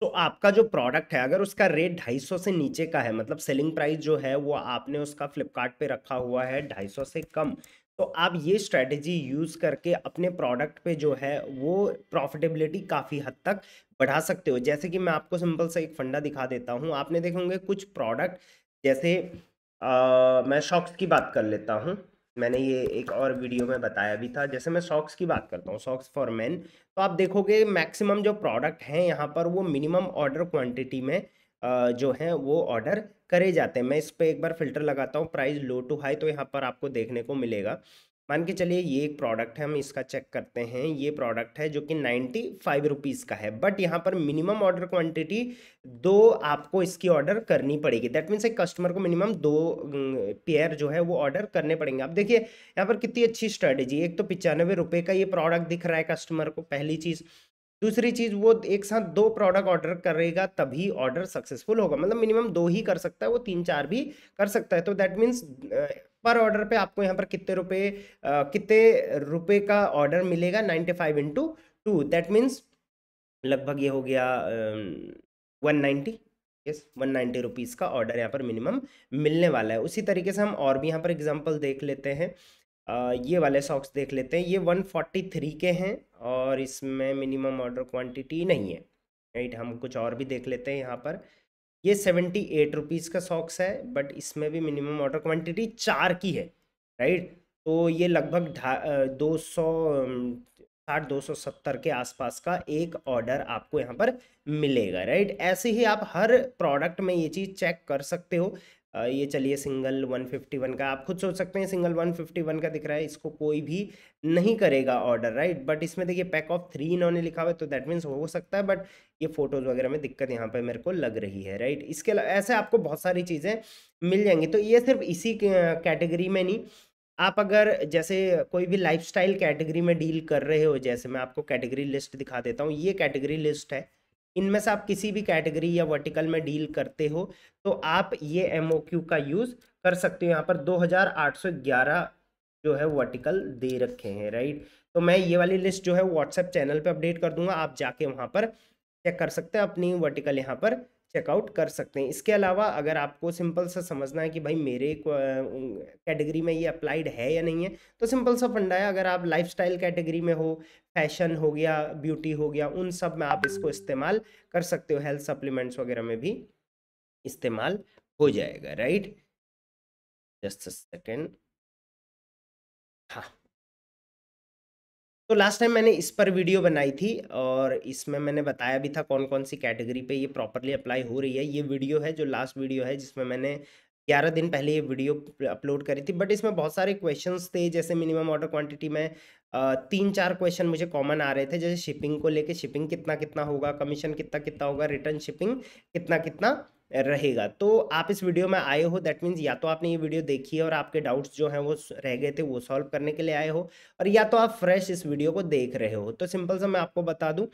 तो आपका जो प्रोडक्ट है अगर उसका रेट सौ से नीचे का है मतलब सेलिंग प्राइस जो है वो आपने उसका फ्लिपकार्ट पे रखा हुआ है सौ से कम तो आप ये स्ट्रेटजी यूज़ करके अपने प्रोडक्ट पे जो है वो प्रॉफिटेबिलिटी काफ़ी हद तक बढ़ा सकते हो जैसे कि मैं आपको सिंपल सा एक फंडा दिखा देता हूँ आपने देखेंगे कुछ प्रोडक्ट जैसे आ, मैं शॉक्स की बात कर लेता हूँ मैंने ये एक और वीडियो में बताया भी था जैसे मैं सॉक्स की बात करता हूँ सॉक्स फॉर मेन तो आप देखोगे मैक्सिमम जो प्रोडक्ट हैं यहाँ पर वो मिनिमम ऑर्डर क्वांटिटी में जो है वो ऑर्डर करे जाते हैं मैं इस पर एक बार फिल्टर लगाता हूँ प्राइस लो टू हाई तो यहाँ पर आपको देखने को मिलेगा मान के चलिए ये एक प्रोडक्ट है हम इसका चेक करते हैं ये प्रोडक्ट है जो कि नाइन्टी फाइव रुपीज़ का है बट यहाँ पर मिनिमम ऑर्डर क्वांटिटी दो आपको इसकी ऑर्डर करनी पड़ेगी दैट मीन्स एक कस्टमर को मिनिमम दो पेयर जो है वो ऑर्डर करने पड़ेंगे आप देखिए यहाँ पर कितनी अच्छी स्ट्रैटेजी एक तो पचानवे रुपये का ये प्रोडक्ट दिख रहा है कस्टमर को पहली चीज़ दूसरी चीज़ वो एक साथ दो प्रोडक्ट ऑर्डर करेगा तभी ऑर्डर सक्सेसफुल होगा मतलब मिनिमम दो ही कर सकता है वो तीन चार भी कर सकता है तो दैट मीन्स पर ऑर्डर पे आपको यहाँ पर कितने रुपए कितने रुपए का ऑर्डर मिलेगा ninety five into two that means लगभग ये हो गया one ninety yes one ninety rupees का ऑर्डर यहाँ पर मिनिमम मिलने वाला है उसी तरीके से हम और भी यहाँ पर एग्जाम्पल देख लेते हैं ये वाले सॉक्स देख लेते हैं ये वन फोर्टी थ्री के हैं और इसमें मिनिमम ऑर्डर क्वान्टिटी नहीं है राइट हम कुछ और भी देख लेते हैं यहाँ पर ये सेवेंटी एट रुपीज़ का सॉक्स है बट इसमें भी मिनिमम ऑर्डर क्वांटिटी चार की है राइट तो ये लगभग ढा दो सौ साठ दो सौ सत्तर के आसपास का एक ऑर्डर आपको यहाँ पर मिलेगा राइट ऐसे ही आप हर प्रोडक्ट में ये चीज़ चेक कर सकते हो ये चलिए सिंगल 151 का आप खुद सोच सकते हैं सिंगल 151 का दिख रहा है इसको कोई भी नहीं करेगा ऑर्डर राइट बट इसमें देखिए पैक ऑफ थ्री इन्होंने लिखा हुआ है तो दैट मीन्स हो सकता है बट ये फोटोज़ वगैरह में दिक्कत यहाँ पर मेरे को लग रही है राइट इसके अलावा ऐसे आपको बहुत सारी चीज़ें मिल जाएंगी तो ये सिर्फ इसी कैटेगरी में नहीं आप अगर जैसे कोई भी लाइफस्टाइल कैटेगरी में डील कर रहे हो जैसे मैं आपको कैटेगरी लिस्ट दिखा देता हूँ ये कैटेगरी लिस्ट है इनमें से आप किसी भी कैटेगरी या वर्टिकल में डील करते हो तो आप ये एम का यूज़ कर सकते हो यहाँ पर 2811 जो है वर्टिकल दे रखे हैं राइट तो मैं ये वाली लिस्ट जो है व्हाट्सएप चैनल पे अपडेट कर दूंगा आप जाके वहाँ पर चेक कर सकते हैं अपनी वर्टिकल यहाँ पर चेकआउट कर सकते हैं इसके अलावा अगर आपको सिंपल सा समझना है कि भाई मेरे कैटेगरी में ये अप्लाइड है या नहीं है तो सिंपल सा फंडा है अगर आप लाइफस्टाइल कैटेगरी में हो फैशन हो गया ब्यूटी हो गया उन सब में आप इसको इस्तेमाल कर सकते हो हेल्थ सप्लीमेंट्स वगैरह में भी इस्तेमाल हो जाएगा राइट जस्ट सेकेंड हाँ तो लास्ट टाइम मैंने इस पर वीडियो बनाई थी और इसमें मैंने बताया भी था कौन कौन सी कैटेगरी पे ये प्रॉपरली अप्लाई हो रही है ये वीडियो है जो लास्ट वीडियो है जिसमें मैंने ग्यारह दिन पहले ये वीडियो अपलोड करी थी बट इसमें बहुत सारे क्वेश्चंस थे जैसे मिनिमम ऑर्डर क्वांटिटी में तीन चार क्वेश्चन मुझे कॉमन आ रहे थे जैसे शिपिंग को लेके शिपिंग कितना कितना होगा कमीशन कितना कितना होगा रिटर्न शिपिंग कितना कितना रहेगा तो आप इस वीडियो में आए हो दैट मीन्स या तो आपने ये वीडियो देखी है और आपके डाउट्स जो हैं वो रह गए थे वो सॉल्व करने के लिए आए हो और या तो आप फ्रेश इस वीडियो को देख रहे हो तो सिंपल सा मैं आपको बता दूं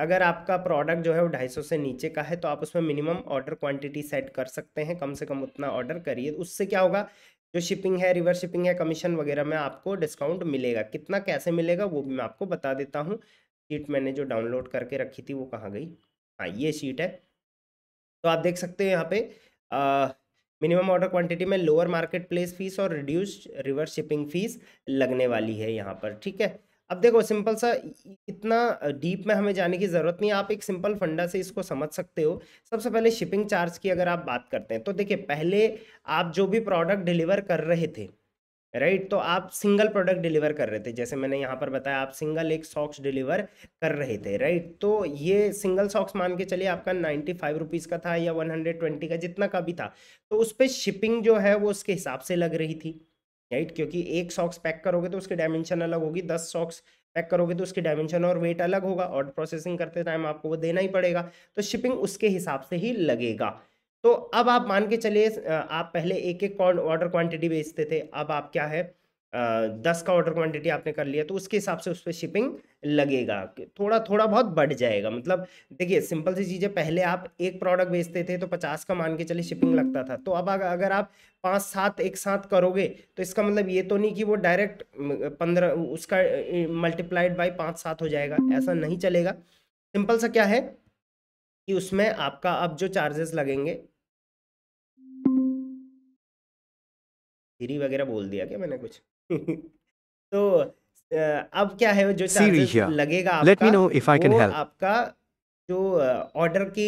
अगर आपका प्रोडक्ट जो है वो ढाई सौ से नीचे का है तो आप उसमें मिनिमम ऑर्डर क्वांटिटी सेट कर सकते हैं कम से कम उतना ऑर्डर करिए उससे क्या होगा जो शिपिंग है रिवर शिपिंग है कमीशन वगैरह में आपको डिस्काउंट मिलेगा कितना कैसे मिलेगा वो भी मैं आपको बता देता हूँ शीट मैंने जो डाउनलोड करके रखी थी वो कहाँ गई हाँ ये शीट है तो आप देख सकते हो यहाँ पे मिनिमम ऑर्डर क्वांटिटी में लोअर मार्केट प्लेस फीस और रिड्यूस्ड रिवर्स शिपिंग फीस लगने वाली है यहाँ पर ठीक है अब देखो सिंपल सा इतना डीप में हमें जाने की ज़रूरत नहीं आप एक सिंपल फंडा से इसको समझ सकते हो सबसे पहले शिपिंग चार्ज की अगर आप बात करते हैं तो देखिए पहले आप जो भी प्रोडक्ट डिलीवर कर रहे थे राइट तो आप सिंगल प्रोडक्ट डिलीवर कर रहे थे जैसे मैंने यहाँ पर बताया आप सिंगल एक सॉक्स डिलीवर कर रहे थे राइट तो ये सिंगल सॉक्स मान के चलिए आपका नाइन्टी फाइव रुपीज़ का था या वन हंड्रेड ट्वेंटी का जितना का भी था तो उस पर शिपिंग जो है वो उसके हिसाब से लग रही थी राइट क्योंकि एक सॉक्स पैक करोगे तो उसकी डायमेंशन अलग होगी दस सॉक्स पैक करोगे तो उसकी डायमेंशन और वेट अलग होगा और प्रोसेसिंग करते टाइम आपको वो देना ही पड़ेगा तो शिपिंग उसके हिसाब से ही लगेगा तो अब आप मान के चलिए आप पहले एक एक ऑर्डर क्वांटिटी बेचते थे अब आप क्या है दस का ऑर्डर क्वांटिटी आपने कर लिया तो उसके हिसाब से उस पर शिपिंग लगेगा थोड़ा थोड़ा बहुत बढ़ जाएगा मतलब देखिए सिंपल सी चीज़ें पहले आप एक प्रोडक्ट बेचते थे तो पचास का मान के चले शिपिंग लगता था तो अब अगर आप पाँच सात एक साथ करोगे तो इसका मतलब ये तो नहीं कि वो डायरेक्ट पंद्रह उसका मल्टीप्लाइड बाई पाँच सात हो जाएगा ऐसा नहीं चलेगा सिंपल सा क्या है कि उसमें आपका अब जो चार्जेस लगेंगे सीरी वगैरह बोल दिया क्या मैंने कुछ तो अब क्या है जो लगेगा आपका, वो आपका जो ऑर्डर की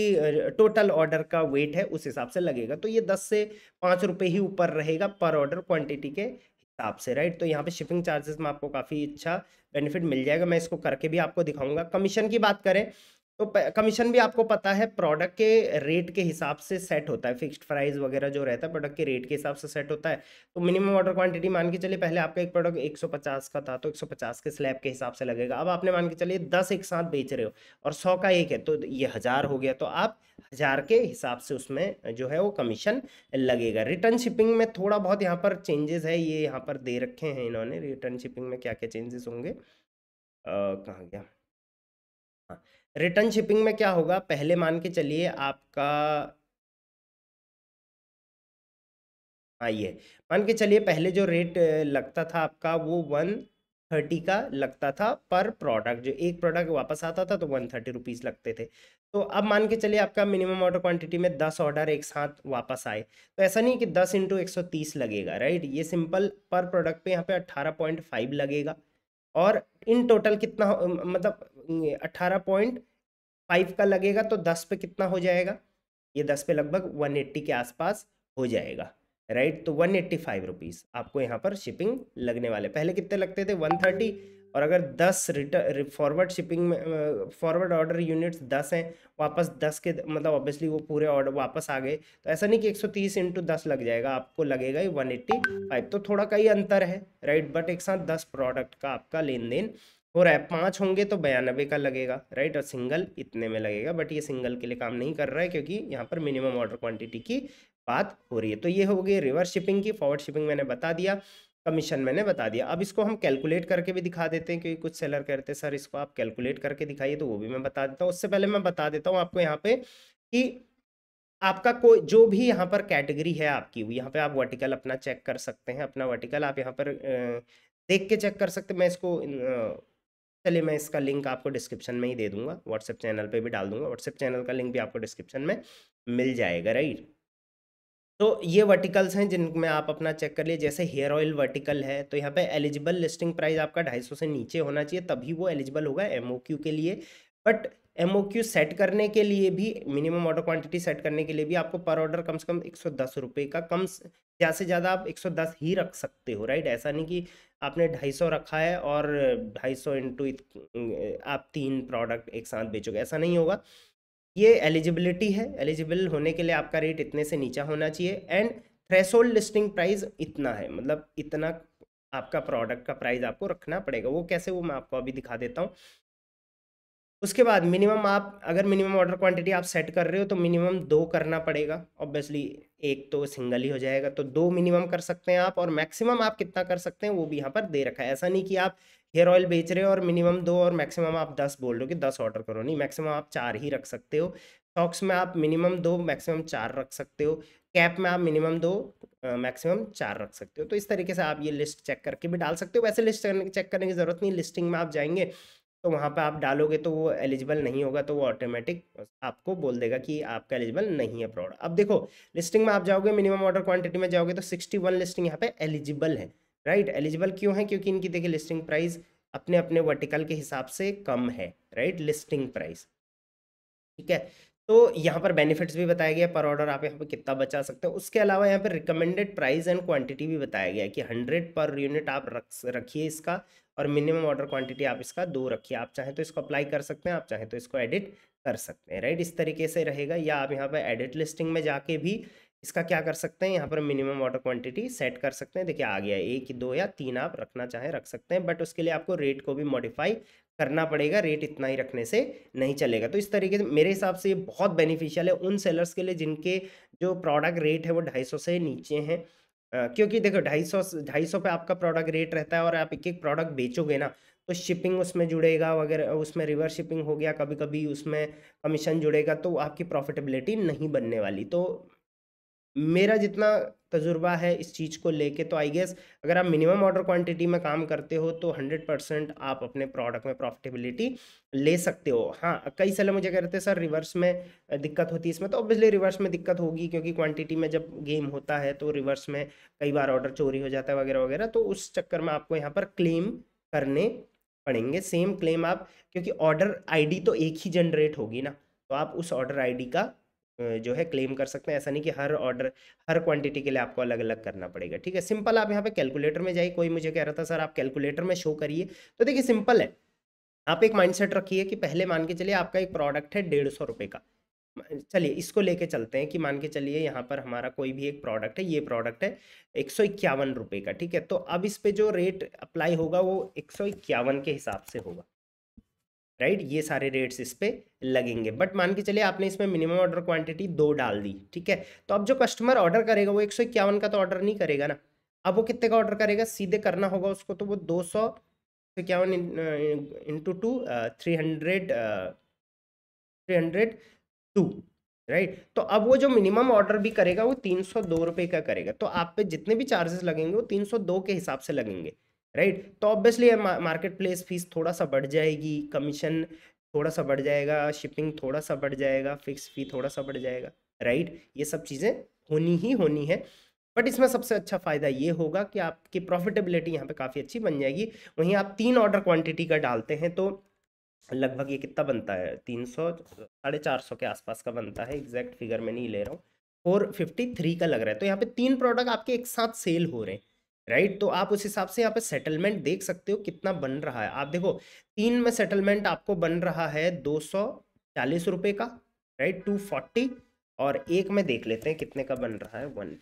टोटल ऑर्डर का वेट है उस हिसाब से लगेगा तो ये दस से पाँच रुपये ही ऊपर रहेगा पर ऑर्डर क्वांटिटी के हिसाब से राइट तो यहाँ पे शिपिंग चार्जेस में आपको काफ़ी अच्छा बेनिफिट मिल जाएगा मैं इसको करके भी आपको दिखाऊंगा कमीशन की बात करें तो कमीशन भी आपको पता है प्रोडक्ट के रेट के हिसाब से सेट होता है फिक्स्ड प्राइस वगैरह जो रहता है प्रोडक्ट के रेट के हिसाब से सेट होता है तो मिनिमम ऑर्डर क्वांटिटी मान के चलिए पहले आपका एक प्रोडक्ट 150 का था तो 150 के स्लैब के हिसाब से लगेगा अब आपने मान के चलिए दस एक साथ बेच रहे हो और सौ का एक है तो ये हज़ार हो गया तो आप हज़ार के हिसाब से उसमें जो है वो कमीशन लगेगा रिटर्न शिपिंग में थोड़ा बहुत यहाँ पर चेंजेस है ये यहाँ पर दे रखे हैं इन्होंने रिटर्न शिपिंग में क्या क्या चेंजेस होंगे कहाँ गया हाँ रिटर्न शिपिंग में क्या होगा पहले मान के चलिए आपका हाँ ये मान के चलिए पहले जो रेट लगता था आपका वो वन थर्टी का लगता था पर प्रोडक्ट जो एक प्रोडक्ट वापस आता था तो वन थर्टी रुपीज़ लगते थे तो अब मान के चलिए आपका मिनिमम ऑर्डर क्वांटिटी में दस ऑर्डर एक साथ वापस आए तो ऐसा नहीं कि दस इंटू एक सौ तीस लगेगा राइट ये सिंपल पर प्रोडक्ट पे यहाँ पे अट्ठारह पॉइंट फाइव लगेगा और इन टोटल कितना मतलब अट्ठारह पॉइंट फाइव का लगेगा तो दस पे कितना हो जाएगा ये दस पे लगभग वन एट्टी के आसपास हो जाएगा राइट तो वन एट्टी फाइव रुपीज़ आपको यहाँ पर शिपिंग लगने वाले पहले कितने लगते थे वन थर्टी और अगर दस रिटर फॉरवर्ड शिपिंग में फॉरवर्ड ऑर्डर यूनिट्स दस हैं वापस दस के मतलब ऑब्वियसली वो पूरे ऑर्डर वापस आ गए तो ऐसा नहीं कि एक सौ तीस इंटू दस लग जाएगा आपको लगेगा ही वन एट्टी फाइव तो थोड़ा का ही अंतर है राइट बट एक साथ दस प्रोडक्ट का आपका लेन देन हो रहा है पाँच होंगे तो बयानबे का लगेगा राइट और सिंगल इतने में लगेगा बट ये सिंगल के लिए काम नहीं कर रहा है क्योंकि यहाँ पर मिनिमम ऑर्डर क्वान्टिटी की बात हो रही है तो ये हो गई रिवर्स शिपिंग की फॉरवर्ड शिपिंग मैंने बता दिया कमीशन मैंने बता दिया अब इसको हम कैलकुलेट करके भी दिखा देते हैं क्योंकि कुछ सेलर कहते हैं सर इसको आप कैलकुलेट करके दिखाइए तो वो भी मैं बता देता हूँ उससे पहले मैं बता देता हूँ आपको यहाँ पे कि आपका कोई जो भी यहाँ पर कैटेगरी है आपकी यहाँ पे आप वर्टिकल अपना चेक कर सकते हैं अपना वर्टिकल आप यहाँ पर देख के चेक कर सकते हैं मैं इसको चलिए मैं इसका लिंक आपको डिस्क्रिप्शन में ही दे दूंगा व्हाट्सएप चैनल पे भी डाल दूंगा व्हाट्सएप चैनल का लिंक भी आपको डिस्क्रिप्शन में मिल जाएगा राइट तो ये वर्टिकल्स हैं जिनमें आप अपना चेक कर लिए जैसे हेयर ऑयल वर्टिकल है तो यहाँ पे एलिजिबल लिस्टिंग प्राइस आपका सौ से नीचे होना चाहिए तभी वो एलिजिबल होगा एम के लिए बट एम सेट करने के लिए भी मिनिमम ऑर्डर क्वांटिटी सेट करने के लिए भी आपको पर ऑर्डर कम से कम एक सौ दस रुपये का कम ज़्यादा से ज़्यादा आप एक सौ दस ही रख सकते हो राइट ऐसा नहीं कि आपने ढाई सौ रखा है और ढाई सौ इंटू आप तीन प्रोडक्ट एक साथ बेचोगे ऐसा नहीं होगा ये एलिजिबिलिटी है एलिजिबल होने के लिए आपका रेट इतने से नीचा होना चाहिए एंड थ्रेशोल्ड लिस्टिंग प्राइस इतना है मतलब इतना आपका प्रोडक्ट का प्राइस आपको रखना पड़ेगा वो कैसे वो मैं आपको अभी दिखा देता हूँ उसके बाद मिनिमम आप अगर मिनिमम ऑर्डर क्वांटिटी आप सेट कर रहे हो तो मिनिमम दो करना पड़ेगा ऑब्वियसली एक तो सिंगल ही हो जाएगा तो दो मिनिमम कर सकते हैं आप और मैक्सिमम आप कितना कर सकते हैं वो भी यहाँ पर दे रखा है ऐसा नहीं कि आप हेयर ऑयल बेच रहे हो और मिनिमम दो और मैक्सिमम आप दस बोल रहे हो कि दस ऑर्डर करो नहीं मैक्सिमम आप चार ही रख सकते हो स्टॉक्स में आप मिनिमम दो मैक्सिमम चार रख सकते हो कैप में आप मिनिमम दो मैक्सिमम चार रख सकते हो तो इस तरीके से आप ये लिस्ट चेक करके भी डाल सकते हो वैसे लिस्ट करने चेक करने की ज़रूरत नहीं लिस्टिंग में आप जाएंगे तो वहाँ पर आप डालोगे तो वो एलिजिबल नहीं होगा तो वो ऑटोमेटिक आपको बोल देगा कि आपका एलिजिबल नहीं है प्रोडक्ट अब देखो लिस्टिंग में आप जाओगे मिनिमम ऑर्डर क्वांटिटी में जाओगे तो सिक्सटी वन लिस्टिंग यहाँ पे एलिजिबल है राइट एलिजिबल क्यों है क्योंकि इनकी देखिए लिस्टिंग प्राइस अपने अपने वर्टिकल के हिसाब से कम है राइट लिस्टिंग प्राइस ठीक है तो यहाँ पर बेनिफिट्स भी बताया गया पर ऑर्डर आप यहाँ पर कितना बचा सकते हैं उसके अलावा यहाँ पर रिकमेंडेड प्राइस एंड क्वांटिटी भी बताया गया कि हंड्रेड पर यूनिट आप रख रखिए इसका और मिनिमम ऑर्डर क्वांटिटी आप इसका दो रखिए आप चाहें तो इसको अप्लाई कर सकते हैं आप चाहें तो इसको एडिट कर सकते हैं राइट इस तरीके से रहेगा या आप यहाँ पर एडिट लिस्टिंग में जाके भी इसका क्या कर सकते हैं यहाँ पर मिनिमम वाटर क्वांटिटी सेट कर सकते हैं देखिए आ गया एक दो या तीन आप रखना चाहें रख सकते हैं बट उसके लिए आपको रेट को भी मॉडिफाई करना पड़ेगा रेट इतना ही रखने से नहीं चलेगा तो इस तरीके से मेरे हिसाब से ये बहुत बेनिफिशियल है उन सेलर्स के लिए जिनके जो प्रोडक्ट रेट है वो ढाई सौ से नीचे हैं क्योंकि देखो ढाई सौ ढाई सौ पे आपका प्रोडक्ट रेट रहता है और आप एक एक प्रोडक्ट बेचोगे ना तो शिपिंग उसमें जुड़ेगा वगैरह उसमें रिवर्स शिपिंग हो गया कभी कभी उसमें कमीशन जुड़ेगा तो आपकी प्रॉफिटेबिलिटी नहीं बनने वाली तो मेरा जितना तजुर्बा है इस चीज़ को लेके तो आई गेस अगर आप मिनिमम ऑर्डर क्वांटिटी में काम करते हो तो हंड्रेड परसेंट आप अपने प्रोडक्ट में प्रॉफिटेबिलिटी ले सकते हो हाँ कई साल मुझे कह रहे थे सर रिवर्स में दिक्कत होती है इसमें तो ऑब्वियसली रिवर्स में दिक्कत होगी क्योंकि क्वांटिटी में जब गेम होता है तो रिवर्स में कई बार ऑर्डर चोरी हो जाता है वगैरह वगैरह तो उस चक्कर में आपको यहाँ पर क्लेम करने पड़ेंगे सेम क्लेम आप क्योंकि ऑर्डर आई तो एक ही जनरेट होगी ना तो आप उस ऑर्डर आई का जो है क्लेम कर सकते हैं ऐसा नहीं कि हर ऑर्डर हर क्वांटिटी के लिए आपको अलग अलग करना पड़ेगा ठीक है सिंपल आप यहाँ पे कैलकुलेटर में जाइए कोई मुझे कह रहा था सर आप कैलकुलेटर में शो करिए तो देखिए सिंपल है आप एक माइंडसेट रखिए कि पहले मान के चलिए आपका एक प्रोडक्ट है डेढ़ सौ रुपये का चलिए इसको लेके चलते हैं कि मान के चलिए यहाँ पर हमारा कोई भी एक प्रोडक्ट है ये प्रोडक्ट है एक सौ इक्यावन रुपये का ठीक है तो अब इस पर जो रेट अप्लाई होगा वो एक सौ इक्यावन के हिसाब से होगा राइट ये सारे रेट्स इस पर लगेंगे बट मान के चलिए आपने इसमें मिनिमम ऑर्डर क्वांटिटी दो डाल दी ठीक है तो अब जो कस्टमर ऑर्डर करेगा वो एक सौ इक्यावन का तो ऑर्डर नहीं करेगा ना अब वो कितने का ऑर्डर करेगा सीधे करना होगा उसको तो वो दो सौ इक्यावन into two three hundred three hundred two right तो अब वो जो मिनिमम ऑर्डर भी करेगा वो तीन सौ दो रुपये का करेगा तो आप पे जितने भी चार्जेस लगेंगे वो तीन सौ दो के हिसाब से लगेंगे राइट तो ऑब्वियसली मार्केट प्लेस फीस थोड़ा सा बढ़ जाएगी कमीशन थोड़ा सा बढ़ जाएगा शिपिंग थोड़ा सा बढ़ जाएगा फिक्स फी थोड़ा सा बढ़ जाएगा राइट ये सब चीज़ें होनी ही होनी है बट इसमें सबसे अच्छा फ़ायदा ये होगा कि आपकी प्रॉफिटेबिलिटी यहाँ पे काफ़ी अच्छी बन जाएगी वहीं आप तीन ऑर्डर क्वांटिटी का डालते हैं तो लगभग ये कितना बनता है तीन सौ साढ़े चार सौ के आसपास का बनता है एग्जैक्ट फिगर में नहीं ले रहा हूँ फोर फिफ्टी थ्री का लग रहा है तो यहाँ पे तीन प्रोडक्ट आपके एक साथ सेल हो रहे हैं राइट right? तो आप उस हिसाब से यहाँ पे सेटलमेंट देख सकते हो कितना बन रहा है आप देखो तीन में सेटलमेंट आपको बन रहा है दो सौ चालीस का राइट टू फोर्टी और एक में देख लेते हैं कितने का बन रहा है वन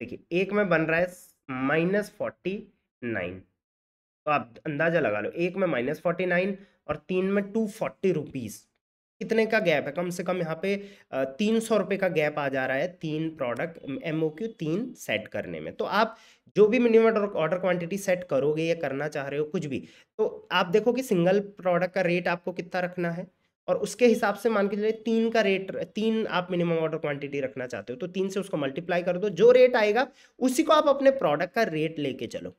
देखिए एक में बन रहा है माइनस फोर्टी नाइन तो आप अंदाज़ा लगा लो एक में माइनस फोर्टी नाइन और तीन में टू फोर्टी रुपीज़ कितने का गैप है कम से कम यहाँ पे तीन सौ रुपये का गैप आ जा रहा है तीन प्रोडक्ट एम ओ क्यू तीन सेट करने में तो आप जो भी मिनिमम ऑर्डर क्वांटिटी सेट करोगे या करना चाह रहे हो कुछ भी तो आप देखो कि सिंगल प्रोडक्ट का रेट आपको कितना रखना है और उसके हिसाब से मान के चलिए तीन का रेट तीन आप मिनिमम ऑर्डर क्वांटिटी रखना चाहते हो तो तीन से उसको मल्टीप्लाई कर दो जो रेट आएगा उसी को आप अपने प्रोडक्ट का रेट लेके चलो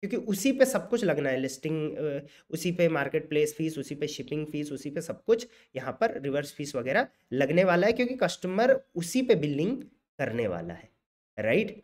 क्योंकि उसी पे सब कुछ लगना है लिस्टिंग उसी पे मार्केट प्लेस फीस उसी पे शिपिंग फीस उसी पे सब कुछ यहाँ पर रिवर्स फीस वगैरह लगने वाला है क्योंकि कस्टमर उसी पे बिलिंग करने वाला है राइट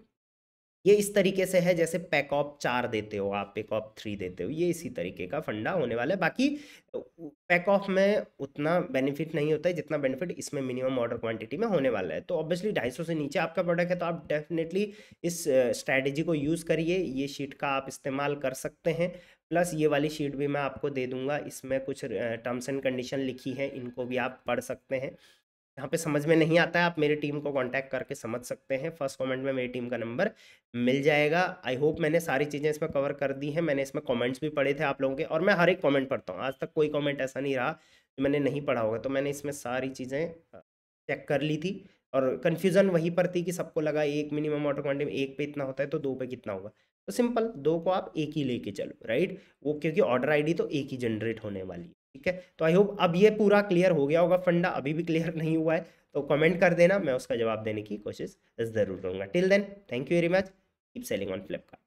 ये इस तरीके से है जैसे ऑफ चार देते हो आप ऑफ थ्री देते हो ये इसी तरीके का फंडा होने वाला है बाकी पैकऑफ में उतना बेनिफिट नहीं होता है जितना बेनिफिट इसमें मिनिमम ऑर्डर क्वांटिटी में होने वाला है तो ऑब्वियसली ढाई से नीचे आपका प्रोडक्ट है तो आप डेफिनेटली इस स्ट्रैटेजी को यूज़ करिए ये शीट का आप इस्तेमाल कर सकते हैं प्लस ये वाली शीट भी मैं आपको दे दूंगा इसमें कुछ टर्म्स एंड कंडीशन लिखी है इनको भी आप पढ़ सकते हैं यहाँ पे समझ में नहीं आता है आप मेरी टीम को कांटेक्ट करके समझ सकते हैं फर्स्ट कमेंट में मेरी टीम का नंबर मिल जाएगा आई होप मैंने सारी चीज़ें इसमें कवर कर दी हैं मैंने इसमें कमेंट्स भी पढ़े थे आप लोगों के और मैं हर एक कमेंट पढ़ता हूँ आज तक कोई कमेंट ऐसा नहीं रहा जो मैंने नहीं पढ़ा होगा तो मैंने इसमें सारी चीज़ें चेक कर ली थी और कन्फ्यूज़न वहीं पर थी कि सबको लगा एक मिनिमम ऑटो क्वांटिटी एक पे इतना होता है तो दो पे कितना होगा तो सिंपल दो को आप एक ही ले चलो राइट वो क्योंकि ऑर्डर आई तो एक ही जनरेट होने वाली है ठीक है तो आई होप अब ये पूरा क्लियर हो गया होगा फंडा अभी भी क्लियर नहीं हुआ है तो कमेंट कर देना मैं उसका जवाब देने की कोशिश ज़रूर करूंगा till then thank you very much keep selling on Flipkart